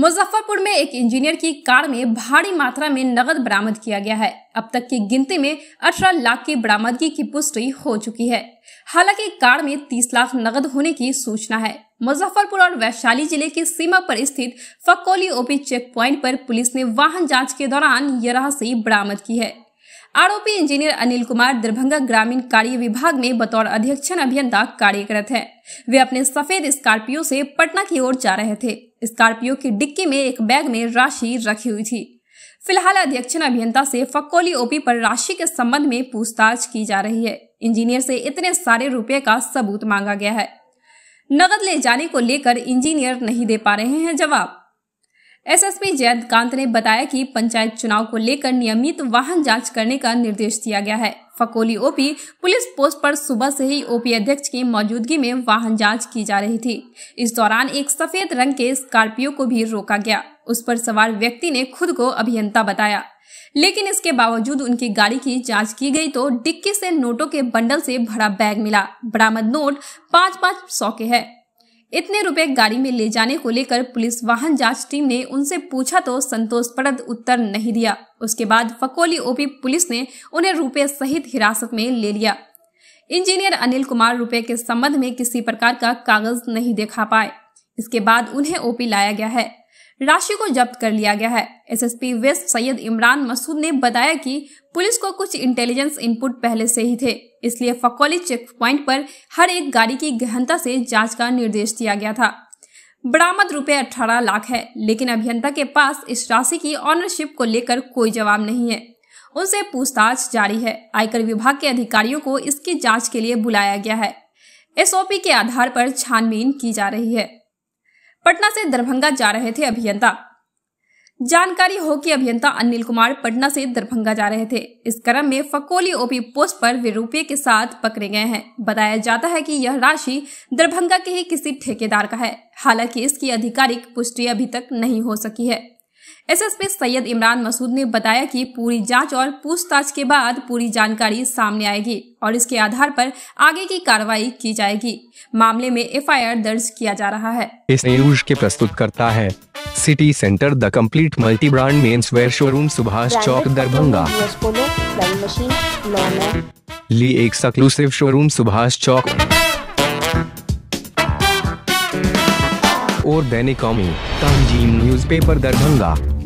मुजफ्फरपुर में एक इंजीनियर की कार में भारी मात्रा में नगद बरामद किया गया है अब तक की गिनती में 18 लाख की बरामदगी की पुष्टि हो चुकी है हालांकि कार में 30 लाख नगद होने की सूचना है मुजफ्फरपुर और वैशाली जिले की सीमा पर स्थित फकोली ओपी चेक प्वाइंट पर पुलिस ने वाहन जांच के दौरान यह राशि बरामद की है आरोपी इंजीनियर अनिल कुमार दरभंगा ग्रामीण कार्य विभाग में बतौर अध्यक्षण अभियंता कार्यरत है वे अपने सफेद स्कॉर्पियो से पटना की ओर जा रहे थे स्कॉर्पियो की डिक्की में एक बैग में राशि रखी हुई थी फिलहाल अधीक्षण अभियंता से फक्कोली ओपी पर राशि के संबंध में पूछताछ की जा रही है इंजीनियर से इतने सारे रुपए का सबूत मांगा गया है नगद ले जाने को लेकर इंजीनियर नहीं दे पा रहे हैं जवाब एसएसपी जयंत कांत ने बताया कि पंचायत चुनाव को लेकर नियमित वाहन जांच करने का निर्देश दिया गया है फकोली ओपी पुलिस पोस्ट पर सुबह से ही ओपी अध्यक्ष की मौजूदगी में वाहन जांच की जा रही थी इस दौरान एक सफेद रंग के स्कॉर्पियो को भी रोका गया उस पर सवार व्यक्ति ने खुद को अभियंता बताया लेकिन इसके बावजूद उनकी गाड़ी की जांच की गई तो डिक्की से नोटों के बंडल से भरा बैग मिला बरामद नोट पाँच पाँच सौ के है इतने रुपए गाड़ी में ले जाने को लेकर पुलिस वाहन जांच टीम ने उनसे पूछा तो संतोष प्रद उत्तर नहीं दिया उसके बाद फकोली ओपी पुलिस ने उन्हें रुपए सहित हिरासत में ले लिया इंजीनियर अनिल कुमार रुपए के संबंध में किसी प्रकार का कागज नहीं देखा पाए इसके बाद उन्हें ओपी लाया गया है राशि को जब्त कर लिया गया है एसएसपी वेस्ट सैयद इमरान मसूद ने बताया कि पुलिस को कुछ इंटेलिजेंस इनपुट पहले से ही थे इसलिए फकौली चेक प्वाइंट पर हर एक गाड़ी की गहनता से जांच का निर्देश दिया गया था बरामद रुपए 18 लाख है लेकिन अभियंता के पास इस राशि की ऑनरशिप को लेकर कोई जवाब नहीं है उनसे पूछताछ जारी है आयकर विभाग के अधिकारियों को इसकी जांच के लिए बुलाया गया है एसओपी के आधार पर छानबीन की जा रही है पटना से दरभंगा जा रहे थे अभियंता जानकारी हो कि अभियंता अनिल कुमार पटना से दरभंगा जा रहे थे इस क्रम में फकोली ओपी पोस्ट पर वे रुपये के साथ पकड़े गए हैं बताया जाता है कि यह राशि दरभंगा के ही किसी ठेकेदार का है हालांकि इसकी आधिकारिक पुष्टि अभी तक नहीं हो सकी है एसएसपी सैयद इमरान मसूद ने बताया कि पूरी जांच और पूछताछ के बाद पूरी जानकारी सामने आएगी और इसके आधार पर आगे की कार्रवाई की जाएगी मामले में एफआईआर दर्ज किया जा रहा है इस न्यूज के प्रस्तुत करता है city centre the complete multi brand mens wear showroom Subhash Chowk Darbhanga ली एक सक्लूसिव शोरूम सुभाष चौक और दैनिक कौमी तंजीम न्यूज़पेपर दरभंगा